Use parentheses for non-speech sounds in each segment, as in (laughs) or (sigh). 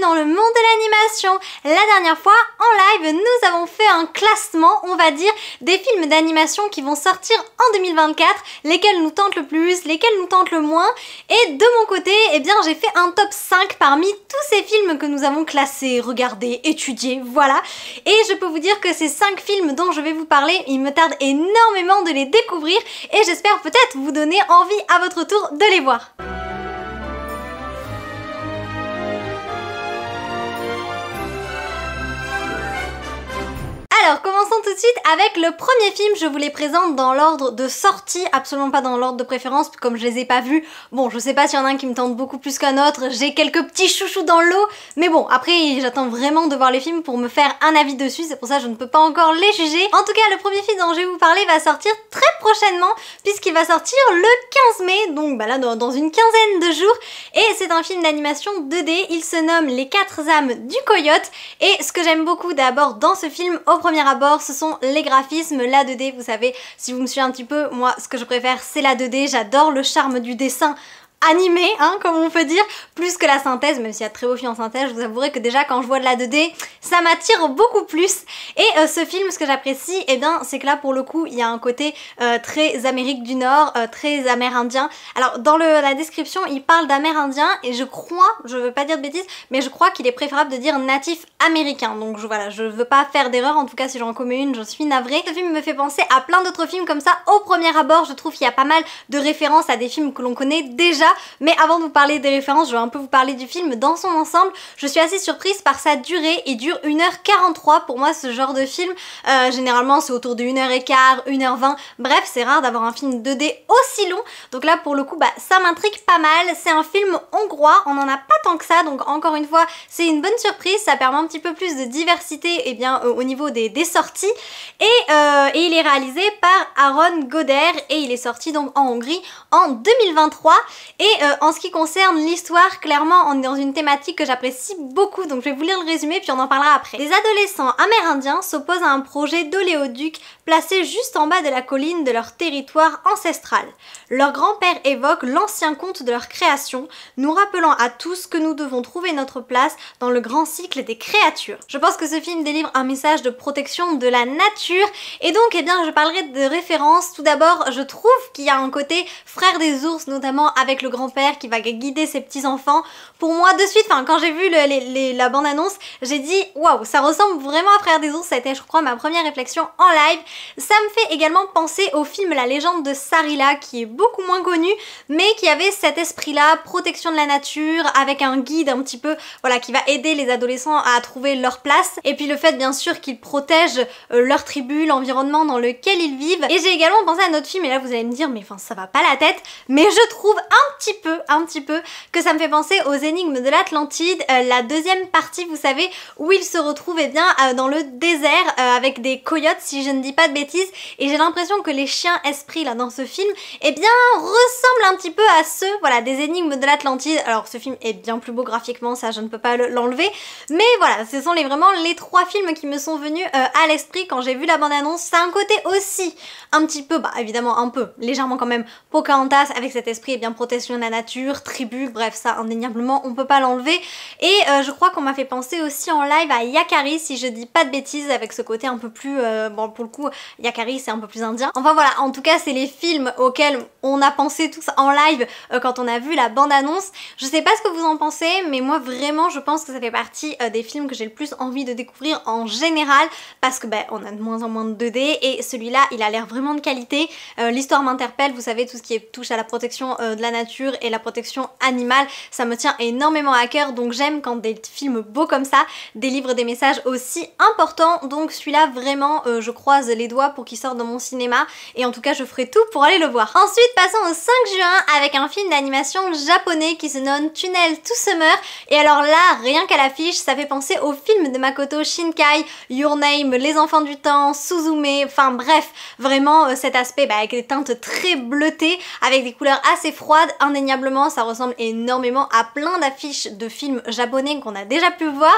dans le monde de l'animation. La dernière fois, en live, nous avons fait un classement, on va dire, des films d'animation qui vont sortir en 2024, lesquels nous tentent le plus, lesquels nous tentent le moins. Et de mon côté, eh bien, j'ai fait un top 5 parmi tous ces films que nous avons classés, regardés, étudiés, voilà. Et je peux vous dire que ces 5 films dont je vais vous parler, il me tarde énormément de les découvrir et j'espère peut-être vous donner envie à votre tour de les voir. de suite avec le premier film, je vous les présente dans l'ordre de sortie, absolument pas dans l'ordre de préférence, comme je les ai pas vus. Bon, je sais pas s'il y en a un qui me tente beaucoup plus qu'un autre, j'ai quelques petits chouchous dans l'eau, mais bon, après j'attends vraiment de voir les films pour me faire un avis dessus, c'est pour ça que je ne peux pas encore les juger. En tout cas, le premier film dont je vais vous parler va sortir très prochainement, puisqu'il va sortir le 15 mai, donc bah là dans une quinzaine de jours, et c'est un film d'animation 2D, il se nomme Les 4 âmes du coyote, et ce que j'aime beaucoup d'abord dans ce film, au premier abord, ce les graphismes, la 2D, vous savez, si vous me suivez un petit peu, moi ce que je préfère c'est la 2D, j'adore le charme du dessin animé, hein, comme on peut dire, plus que la synthèse, même s'il y a très beaux films en synthèse, je vous avouerai que déjà quand je vois de la 2D, ça m'attire beaucoup plus. Et euh, ce film, ce que j'apprécie, et eh bien, c'est que là, pour le coup, il y a un côté euh, très Amérique du Nord, euh, très amérindien. Alors, dans la description, il parle d'amérindien, et je crois, je veux pas dire de bêtises, mais je crois qu'il est préférable de dire natif américain. Donc voilà, je veux pas faire d'erreur, en tout cas si j'en commets une, je suis navrée. Ce film me fait penser à plein d'autres films comme ça. Au premier abord, je trouve qu'il y a pas mal de références à des films que l'on connaît déjà, mais avant de vous parler des références, je vais un peu vous parler du film dans son ensemble. Je suis assez surprise par sa durée, il dure 1h43 pour moi ce genre de film. Euh, généralement c'est autour de 1h15, 1h20, bref c'est rare d'avoir un film 2D aussi long. Donc là pour le coup bah, ça m'intrigue pas mal, c'est un film hongrois, on en a pas tant que ça donc encore une fois c'est une bonne surprise, ça permet un petit peu plus de diversité eh bien, euh, au niveau des, sorties. Euh, et, il est réalisé par Aaron Goder et il est sorti donc en Hongrie en 2023. Et euh, en ce qui concerne l'histoire, clairement, on est dans une thématique que j'apprécie beaucoup, donc je vais vous lire le résumé puis on en parlera après. Des adolescents amérindiens s'opposent à un projet d'oléoduc placé juste en bas de la colline de leur territoire ancestral. Leur grand-père évoque l'ancien conte de leur création, nous rappelant à tous que nous devons trouver notre place dans le grand cycle des créatures. Je pense que ce film délivre un message de protection de la nature, et donc eh bien je parlerai de références. Tout d'abord, je trouve qu'il y a un côté frère des ours, notamment avec le grand-père qui va guider ses petits-enfants. Pour moi, de suite, enfin, quand j'ai vu la bande-annonce, j'ai dit waouh, ça ressemble vraiment à Frère des ours. Ça a été, je crois, ma première réflexion en live. Ça me fait également penser au film La légende de Sarila, qui est beaucoup moins connu, mais qui avait cet esprit-là, protection de la nature, avec un guide un petit peu, voilà, qui va aider les adolescents à trouver leur place. Et puis le fait, bien sûr, qu'ils protègent euh, leur tribu, l'environnement dans lequel ils vivent. Et j'ai également pensé à notre film, et là vous allez me dire, mais enfin, ça va pas la tête, mais je trouve un petit peu, un petit peu, que ça me fait penser aux énigmes de l'Atlantide, euh, la deuxième partie, vous savez, où il se retrouve, eh bien euh, dans le désert euh, avec des coyotes, si je ne dis pas de bêtises, et j'ai l'impression que les chiens esprits là dans ce film, eh bien, ressemblent un petit peu à ceux, voilà, des énigmes de l'Atlantide. Alors ce film est bien plus beau graphiquement, ça je ne peux pas l'enlever, mais voilà, ce sont les, vraiment les trois films qui me sont venus à l'esprit quand j'ai vu la bande-annonce. Ça un côté aussi un petit peu, bah évidemment un peu, légèrement quand même, Pocahontas avec cet esprit eh bien protesté la nature, tribu, bref ça indéniablement on peut pas l'enlever et euh, je crois qu'on m'a fait penser aussi en live à Yakari si je dis pas de bêtises avec ce côté un peu plus, euh, bon pour le coup Yakari c'est un peu plus indien. Enfin voilà en tout cas c'est les films auxquels on a pensé tous en live euh, quand on a vu la bande annonce. Je sais pas ce que vous en pensez mais moi vraiment je pense que ça fait partie des films que j'ai le plus envie de découvrir en général parce que ben on a de moins en moins de 2D et celui-là il a l'air vraiment de qualité. L'histoire m'interpelle, vous savez tout ce qui touche à la protection de la nature et la protection animale. Ça me tient énormément à cœur donc j'aime quand des films beaux comme ça délivrent des messages aussi importants donc celui-là vraiment euh, je croise les doigts pour qu'il sorte dans mon cinéma et en tout cas je ferai tout pour aller le voir. Ensuite passons au 5 juin avec un film d'animation japonais qui se nomme Tunnel to Summer et alors là rien qu'à l'affiche ça fait penser au film de Makoto Shinkai, Your Name, Les Enfants du Temps, Suzume, enfin bref vraiment euh, cet aspect bah, avec des teintes très bleutées avec des couleurs assez froides indéniablement ça ressemble énormément à plein d'affiches de films japonais qu'on a déjà pu voir,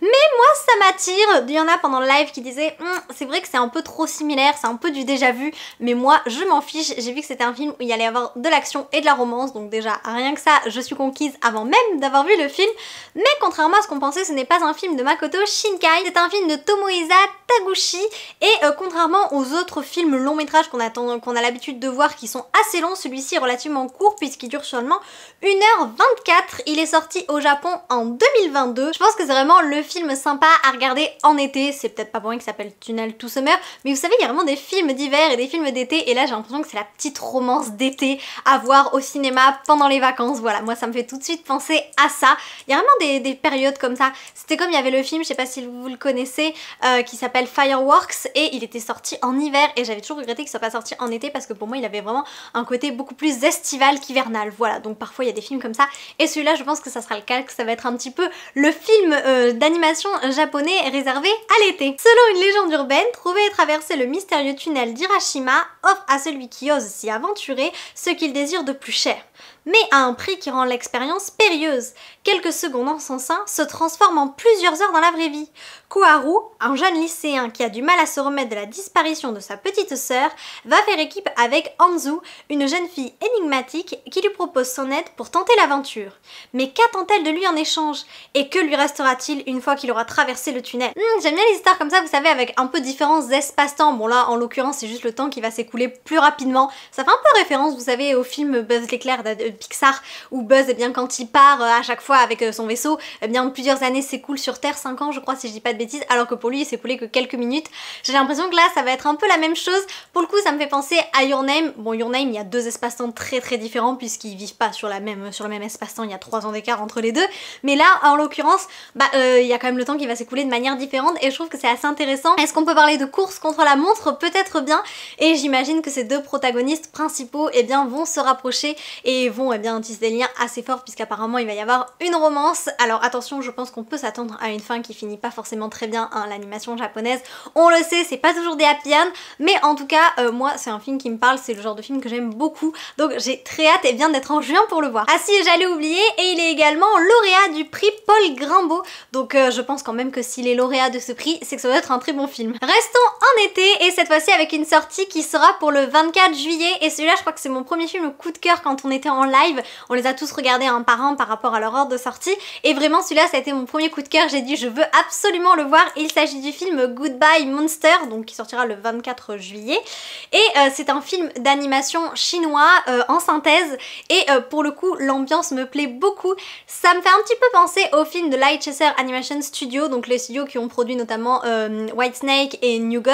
mais moi ça m'attire. Il y en a pendant le live qui disaient hum, c'est vrai que c'est un peu trop similaire, c'est un peu du déjà vu, mais moi je m'en fiche, j'ai vu que c'était un film où il y allait avoir de l'action et de la romance, donc déjà rien que ça je suis conquise avant même d'avoir vu le film, mais contrairement à ce qu'on pensait ce n'est pas un film de Makoto Shinkai, c'est un film de Tomoisa Taguchi et euh, contrairement aux autres films long métrages qu'on a, qu'on a l'habitude de voir qui sont assez longs, celui-ci est relativement court puisqu'il dure seulement 1h24. Il est sorti au Japon en 2022. Je pense que c'est vraiment le film sympa à regarder en été. C'est peut-être pas pour rien qu'il s'appelle Tunnel tout summer, mais vous savez, il y a vraiment des films d'hiver et des films d'été. Et là, j'ai l'impression que c'est la petite romance d'été à voir au cinéma pendant les vacances. Voilà, moi, ça me fait tout de suite penser à ça. Il y a vraiment des, périodes comme ça. C'était comme il y avait le film, je sais pas si vous le connaissez, euh, qui s'appelle Fireworks et il était sorti en hiver et j'avais toujours regretté qu'il soit pas sorti en été parce que pour moi, il avait vraiment un côté beaucoup plus estival qu'hivernal voilà, donc parfois il y a des films comme ça. Et celui-là, je pense que ça sera le cas, que ça va être un petit peu le film euh, d'animation japonais réservé à l'été. Selon une légende urbaine, trouver et traverser le mystérieux tunnel d'Hirashima offre à celui qui ose s'y aventurer ce qu'il désire de plus cher mais à un prix qui rend l'expérience périlleuse. Quelques secondes en son sein se transforment en plusieurs heures dans la vraie vie. Koharu, un jeune lycéen qui a du mal à se remettre de la disparition de sa petite sœur, va faire équipe avec Anzu, une jeune fille énigmatique qui lui propose son aide pour tenter l'aventure. Mais qu'attend-elle de lui en échange Et que lui restera-t-il une fois qu'il aura traversé le tunnel hmm, J'aime bien les histoires comme ça, vous savez, avec un peu différents espaces-temps. Bon là, en l'occurrence, c'est juste le temps qui va s'écouler plus rapidement. Ça fait un peu référence, vous savez, au film Buzz l'éclair Pixar ou Buzz, et eh bien, quand il part euh, à chaque fois avec euh, son vaisseau, et eh bien, plusieurs années s'écoulent sur Terre, 5 ans je crois si je dis pas de bêtises, alors que pour lui il s'est coulé que quelques minutes. J'ai l'impression que là ça va être un peu la même chose. Pour le coup ça me fait penser à Your Name. Bon Your Name il y a deux espaces-temps très très différents puisqu'ils vivent pas sur, la même, euh, sur le même espace-temps, il y a 3 ans d'écart entre les deux. Mais là en l'occurrence, bah il y a quand même le temps qui va s'écouler de manière différente et je trouve que c'est assez intéressant. Est-ce qu'on peut parler de course contre la montre Peut-être bien. Et j'imagine que ces deux protagonistes principaux eh bien, vont se rapprocher et vont et eh bien tisse des liens assez forts puisqu'apparemment il va y avoir une romance. Alors attention, je pense qu'on peut s'attendre à une fin qui finit pas forcément très bien hein, l'animation japonaise. On le sait, c'est pas toujours des happy mais en tout cas, euh, moi c'est un film qui me parle, c'est le genre de film que j'aime beaucoup, donc j'ai très hâte et eh bien d'être en juin pour le voir. Ah si, j'allais oublier, et il est également lauréat du prix Paul Grimbaud, donc euh, je pense quand même que s'il est lauréat de ce prix, c'est que ça doit être un très bon film. Restons en été, et cette fois-ci avec une sortie qui sera pour le 24 juillet, et celui-là je crois que c'est mon premier film coup de cœur quand on était en on les a tous regardés un par un par rapport à leur ordre de sortie. Et vraiment, celui-là, ça a été mon premier coup de cœur. J'ai dit, je veux absolument le voir. Il s'agit du film Goodbye Monster, donc qui sortira le 24 juillet. Et euh, c'est un film d'animation chinois euh, en synthèse. Et euh, pour le coup, l'ambiance me plaît beaucoup. Ça me fait un petit peu penser au film de Lightchaser Animation Studio, donc les studios qui ont produit notamment White Snake et New Gods.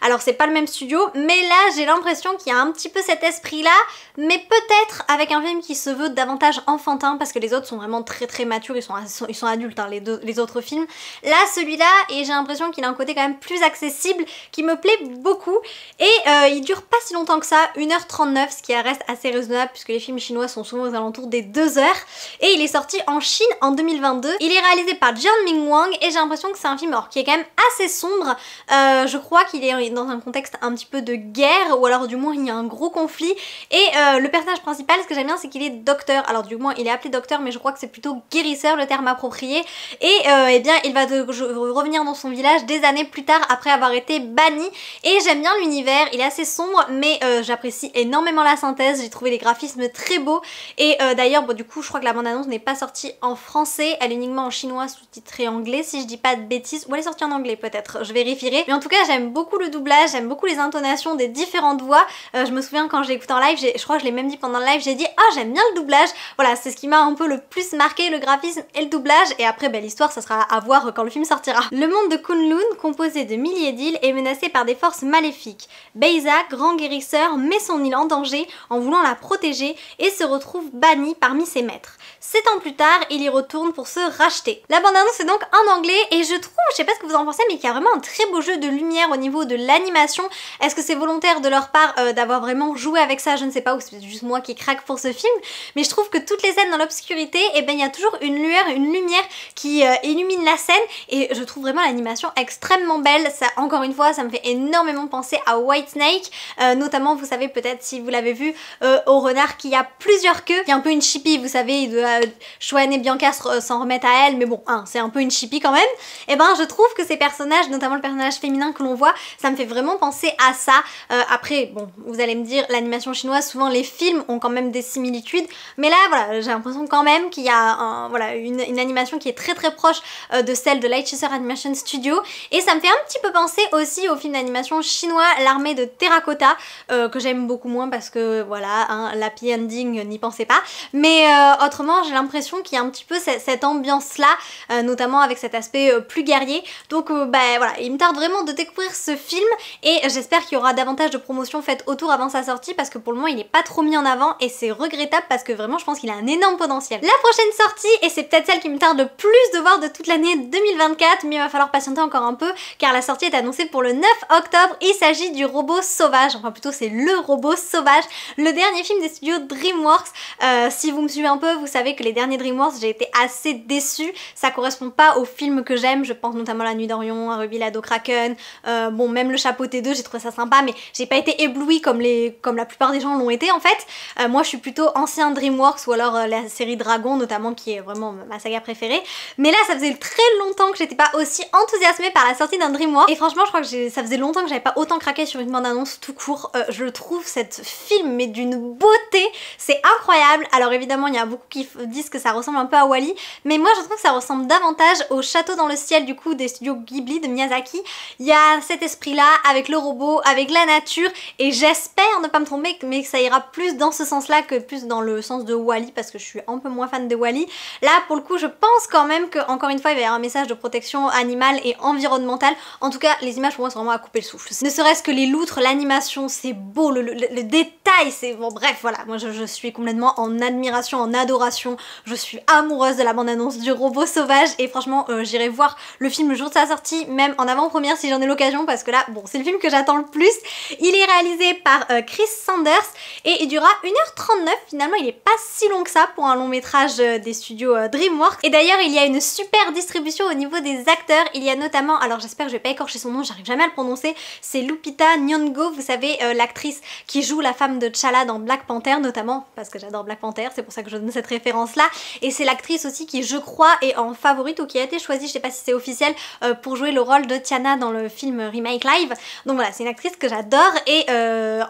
Alors, c'est pas le même studio, mais là, j'ai l'impression qu'il y a un petit peu cet esprit-là, mais peut-être avec un film qui se veut davantage enfantin parce que les autres sont vraiment très très matures, ils sont, ils sont adultes hein, les, deux, les autres films. Là celui-là, et j'ai l'impression qu'il a un côté quand même plus accessible qui me plaît beaucoup et euh, il dure pas si longtemps que ça, 1h39 ce qui reste assez raisonnable puisque les films chinois sont souvent aux alentours des 2 heures et il est sorti en Chine en 2022. Il est réalisé par Jian Ming Wang et j'ai l'impression que c'est un film qui est quand même assez sombre. Euh, je crois qu'il est dans un contexte un petit peu de guerre ou alors du moins il y a un gros conflit et euh, le personnage principal, ce que j'aime bien c'est qu'il est docteur. Alors du moins, il est appelé docteur, mais je crois que c'est plutôt guérisseur le terme approprié. Et euh, eh bien, il va revenir dans son village des années plus tard après avoir été banni. Et j'aime bien l'univers, il est assez sombre, mais euh, j'apprécie énormément la synthèse. J'ai trouvé les graphismes très beaux. Et euh, d'ailleurs, bon, du coup, je crois que la bande-annonce n'est pas sortie en français, elle est uniquement en chinois sous-titré anglais, si je dis pas de bêtises. Ou elle est sortie en anglais peut-être, je vérifierai. Mais en tout cas, j'aime beaucoup le doublage, j'aime beaucoup les intonations des différentes voix. je me souviens quand j'ai écouté en live, je crois que je l'ai même dit pendant le live, j'ai dit « Ah, j'aime bien le doublage. Voilà, c'est ce qui m'a un peu le plus marqué, le graphisme et le doublage. Et après, belle l'histoire, ça sera à voir quand le film sortira. Le monde de Kunlun, composé de milliers d'îles, est menacé par des forces maléfiques. Beisa, grand guérisseur, met son île en danger en voulant la protéger et se retrouve banni parmi ses maîtres. Sept ans plus tard, il y retourne pour se racheter. La bande-annonce est donc en anglais et je trouve, je sais pas ce que vous en pensez, mais qu'il y a vraiment un très beau jeu de lumière au niveau de l'animation. Est-ce que c'est volontaire de leur part euh, d'avoir vraiment joué avec ça Je ne sais pas, ou c'est juste moi qui craque pour ce film film, mais je trouve que toutes les scènes dans l'obscurité, et eh ben il y a toujours une lueur, une lumière qui euh, illumine la scène et je trouve vraiment l'animation extrêmement belle. Ça, encore une fois, ça me fait énormément penser à White Snake, euh, notamment vous savez peut-être si vous l'avez vu euh, au renard qui a plusieurs queues, qui est un peu une chippie, vous savez, de Chouane et Bianca s'en remettent à elle, mais bon, hein, c'est un peu une chippie quand même. Et eh ben je trouve que ces personnages, notamment le personnage féminin que l'on voit, ça me fait vraiment penser à ça. après, bon, vous allez me dire, l'animation chinoise, souvent les films ont quand même des similitudes mais là, voilà, j'ai l'impression quand même qu'il y a voilà, une, animation qui est très très proche euh, de celle de Lightchaser Animation Studio. Et ça me fait un petit peu penser aussi au film d'animation chinois L'armée de terracotta, euh, que j'aime beaucoup moins parce que voilà, hein, l'happy ending, euh, n'y pensez pas. Mais autrement, j'ai l'impression qu'il y a un petit peu cette, ambiance-là, notamment avec cet aspect plus guerrier. Donc bah, voilà, il me tarde vraiment de découvrir ce film et j'espère qu'il y aura davantage de promotions faites autour avant sa sortie parce que pour le moment, il n'est pas trop mis en avant et c'est regrettable étape parce que vraiment je pense qu'il a un énorme potentiel. La prochaine sortie, et c'est peut-être celle qui me tarde le plus de voir de toute l'année 2024, mais il va falloir patienter encore un peu car la sortie est annoncée pour le 9 octobre. Il s'agit du robot sauvage, enfin plutôt c'est le robot sauvage, le dernier film des studios DreamWorks. Euh, si vous me suivez un peu, vous savez que les derniers DreamWorks j'ai été assez déçue, ça correspond pas aux films que j'aime, je pense notamment La Nuit d'Orion, à Ruby Lado Kraken, euh, bon même le chapeau T2 j'ai trouvé ça sympa mais j'ai pas été éblouie comme, les, comme la plupart des gens l'ont été en fait. Euh, moi je suis plutôt ancien DreamWorks ou alors euh, la série Dragon notamment qui est vraiment ma saga préférée. Mais là ça faisait très longtemps que j'étais pas aussi enthousiasmée par la sortie d'un DreamWorks et franchement je crois que ça faisait longtemps que j'avais pas autant craqué sur une bande-annonce tout court. Euh, je trouve cette film mais d'une beauté, c'est incroyable. Alors évidemment il y a beaucoup qui disent que ça ressemble un peu à Wally, -E, mais moi je trouve que ça ressemble davantage au Château dans le ciel du coup des studios Ghibli de Miyazaki. Il y a cet esprit là avec le robot, avec la nature et j'espère ne pas me tromper mais que ça ira plus dans ce sens là que plus dans le sens de Wally parce que je suis un peu moins fan de Wally. Là, pour le coup, je pense quand même que encore une fois, il va y avoir un message de protection animale et environnementale. En tout cas, les images pour moi sont vraiment à couper le souffle. Ne serait-ce que les loutres, l'animation, c'est beau, le, détail, c'est bon. Bref, voilà, moi je, suis complètement en admiration, en adoration. Je suis amoureuse de la bande-annonce du robot sauvage et franchement, euh, j'irai voir le film le jour de sa sortie, même en avant-première si j'en ai l'occasion parce que là, bon, c'est le film que j'attends le plus. Il est réalisé par euh, Chris Sanders et il durera 1h39 finalement il est pas si long que ça pour un long métrage euh, des studios euh, DreamWorks. Et d'ailleurs il y a une super distribution au niveau des acteurs, il y a notamment, alors j'espère que je vais pas écorcher son nom, j'arrive jamais à le prononcer, c'est Lupita Nyong'o, vous savez euh, l'actrice qui joue la femme de T'Challa dans Black Panther notamment, parce que j'adore Black Panther, c'est pour ça que je donne cette référence là, et c'est l'actrice aussi qui je crois est en favorite ou qui a été choisie, je sais pas si c'est officiel, pour jouer le rôle de Tiana dans le film Remake Live. Donc voilà, c'est une actrice que j'adore et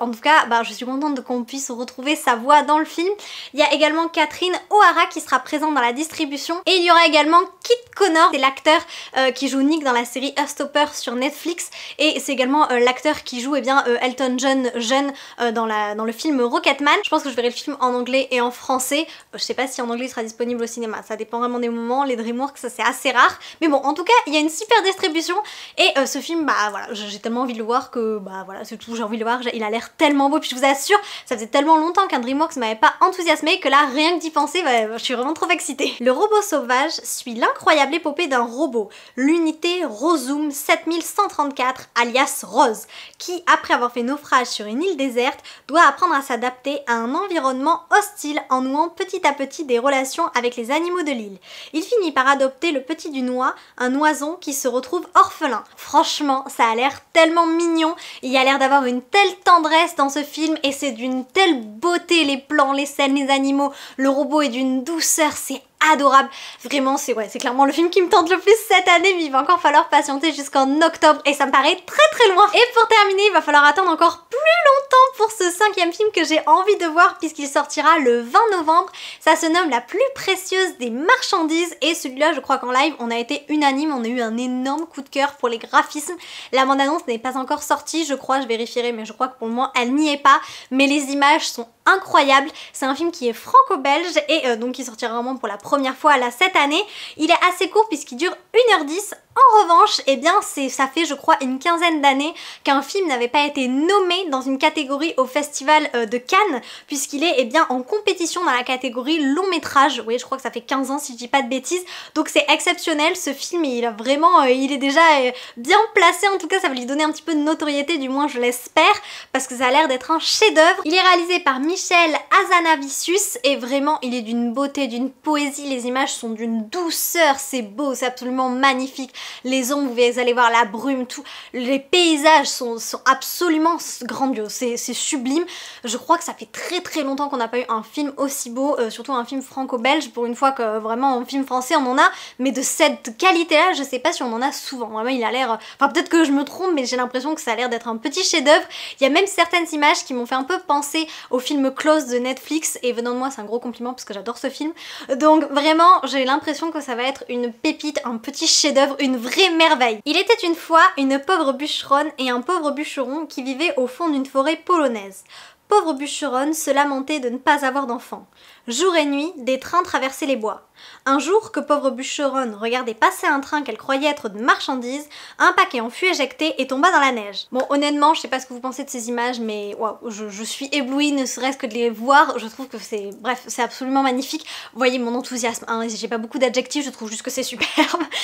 en tout cas bah, je suis contente qu'on puisse retrouver sa voix dans le film. Il y a également Catherine O'Hara qui sera présente dans la distribution. Et il y aura également Kit Connor, c'est l'acteur euh, qui joue Nick dans la série Earthstopper sur Netflix. Et c'est également euh, l'acteur qui joue eh bien, euh, Elton John jeune dans, la, dans le film Rocketman. Je pense que je verrai le film en anglais et en français. je sais pas si en anglais il sera disponible au cinéma. Ça dépend vraiment des moments. Les Dreamworks, ça c'est assez rare. Mais bon, en tout cas, il y a une super distribution. Et ce film, bah voilà, j'ai tellement envie de le voir que bah voilà, c'est tout. J'ai envie de le voir. Il a l'air tellement beau. Puis je vous assure, ça faisait tellement longtemps qu'un Dreamworks m'a pas enthousiasmé que là, rien que d'y penser, je suis vraiment trop excitée. Le robot sauvage suit l'incroyable épopée d'un robot, l'unité Rosum 7134 alias Rose, qui, après avoir fait naufrage sur une île déserte, doit apprendre à s'adapter à un environnement hostile en nouant petit à petit des relations avec les animaux de l'île. Il finit par adopter le petit du noix, un oison qui se retrouve orphelin. Franchement, ça a l'air tellement mignon, il y a l'air d'avoir une telle tendresse dans ce film et c'est d'une telle beauté les plans les scènes, les animaux. Le robot est d'une douceur, c'est adorable. Vraiment, c'est clairement le film qui me tente le plus cette année, mais il va encore falloir patienter jusqu'en octobre et ça me paraît très très loin. Et pour terminer, il va falloir attendre encore plus longtemps pour ce cinquième film que j'ai envie de voir puisqu'il sortira le 20 novembre. Ça se nomme La plus précieuse des marchandises et celui-là, je crois qu'en live, on a été unanime, on a eu un énorme coup de cœur pour les graphismes. La bande-annonce n'est pas encore sortie, je crois, je vérifierai, mais je crois que pour le moment, elle n'y est pas. Mais les images sont incroyables. C'est un film qui est franco-belge et euh, donc qui sortira vraiment pour la première première fois là cette année. Il est assez court puisqu'il dure 1h10. En revanche, eh bien, ça fait, je crois, une quinzaine d'années qu'un film n'avait pas été nommé dans une catégorie au Festival euh, de Cannes, puisqu'il est, eh bien, en compétition dans la catégorie long métrage. Oui, je crois que ça fait 15 ans si je dis pas de bêtises. Donc c'est exceptionnel, ce film, et il a vraiment, euh, il est déjà euh, bien placé. En tout cas, ça va lui donner un petit peu de notoriété, du moins, je l'espère, parce que ça a l'air d'être un chef-d'œuvre. Il est réalisé par Michel Azanavicius et vraiment, il est d'une beauté, d'une poésie les images sont d'une douceur, c'est beau, c'est absolument magnifique. Les ombres, vous allez voir la brume, tout. Les paysages sont, absolument grandioses, c'est sublime. Je crois que ça fait très très longtemps qu'on n'a pas eu un film aussi beau, euh, surtout un film franco-belge, pour une fois que vraiment un film français on en a, mais de cette qualité-là, je sais pas si on en a souvent. Vraiment, il a l'air... Enfin, peut-être que je me trompe, mais j'ai l'impression que ça a l'air d'être un petit chef-d'œuvre. Il y a même certaines images qui m'ont fait un peu penser au film Close de Netflix, et venant de moi, c'est un gros compliment parce que j'adore ce film. Donc Vraiment, j'ai l'impression que ça va être une pépite, un petit chef-d'œuvre, une vraie merveille. Il était une fois une pauvre bûcheronne et un pauvre bûcheron qui vivaient au fond d'une forêt polonaise. Pauvre bûcheronne se lamentait de ne pas avoir d'enfant. Jour et nuit, des trains traversaient les bois. Un jour que pauvre bûcheronne regardait passer un train qu'elle croyait être de marchandises, un paquet en fut éjecté et tomba dans la neige. Bon, honnêtement, je sais pas ce que vous pensez de ces images, mais waouh, je, suis éblouie, ne serait-ce que de les voir. Je trouve que c'est, bref, c'est absolument magnifique. voyez mon enthousiasme, hein, j'ai pas beaucoup d'adjectifs, je trouve juste que c'est superbe.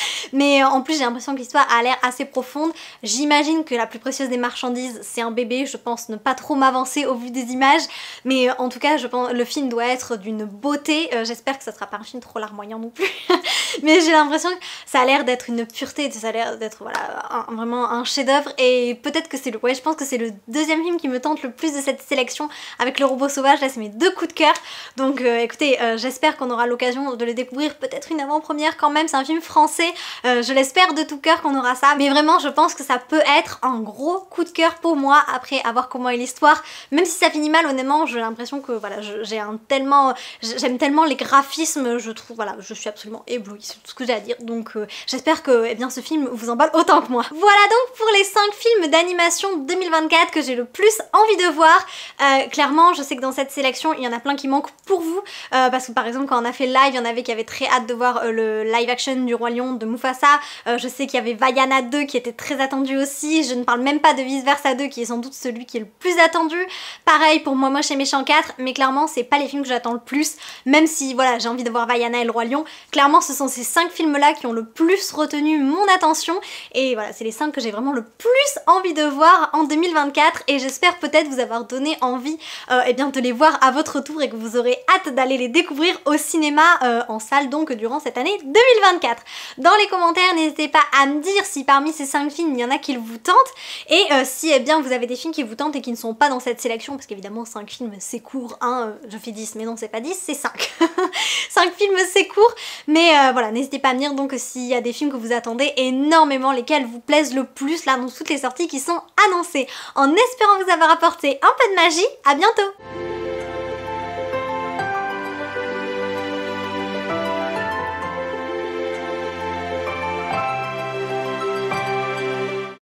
(laughs) Mais euh, en plus, j'ai l'impression que l'histoire a l'air assez profonde. J'imagine que la plus précieuse des marchandises, c'est un bébé. Je pense ne pas trop m'avancer au vu des images, mais euh, en tout cas, je pense le film doit être d'une beauté. Euh, j'espère que ça sera pas un film trop moyen non plus, (laughs) mais j'ai l'impression que ça a l'air d'être une pureté, ça a l'air d'être voilà, vraiment un chef-d'œuvre. Et peut-être que c'est le. Ouais, je pense que c'est le deuxième film qui me tente le plus de cette sélection avec le robot sauvage. Là, c'est mes deux coups de cœur. Donc euh, écoutez, euh, j'espère qu'on aura l'occasion de le découvrir, peut-être une avant-première quand même. C'est un film français, euh, je l'espère de tout cœur qu'on aura ça. Mais vraiment, je pense que ça peut être un gros coup de cœur pour moi après avoir comment est l'histoire. Même si ça finit mal, honnêtement, j'ai l'impression que voilà, j'ai un tellement, j'aime tellement les graphismes, je trouve voilà, je suis absolument éblouie, sur tout ce que j'ai à dire. Donc euh, j'espère que eh bien, ce film vous emballe autant que moi. Voilà donc pour les 5 films d'animation 2024 que j'ai le plus envie de voir. Euh, clairement, je sais que dans cette sélection, il y en a plein qui manquent pour vous. Euh, parce que par exemple, quand on a fait le live, il y en avait qui avaient très hâte de voir le live action du Roi Lion de Mufasa. je sais qu'il y avait Vaiana 2 qui était très attendu aussi. Je ne parle même pas de Vice Versa 2 qui est sans doute celui qui est le plus attendu. Pareil pour Moi moi chez Méchant 4, mais clairement, c'est pas les films que j'attends le plus. Même si, voilà, j'ai envie de voir Vaiana le Roi Lion. Clairement, ce sont ces cinq films-là qui ont le plus retenu mon attention et voilà, c'est les 5 que j'ai vraiment le plus envie de voir en 2024 et j'espère peut-être vous avoir donné envie euh, eh bien, de les voir à votre tour et que vous aurez hâte d'aller les découvrir au cinéma euh, en salle donc durant cette année 2024. Dans les commentaires, n'hésitez pas à me dire si parmi ces cinq films, il y en a qui vous tentent et euh, si eh bien, vous avez des films qui vous tentent et qui ne sont pas dans cette sélection parce qu'évidemment 5 films c'est court, hein, je fais 10 mais non c'est pas 10, c'est 5. 5 (laughs) films c'est court, mais euh, voilà, n'hésitez pas à venir donc s'il y a des films que vous attendez énormément, lesquels vous plaisent le plus là dans toutes les sorties qui sont annoncées. En espérant vous avoir apporté un peu de magie, à bientôt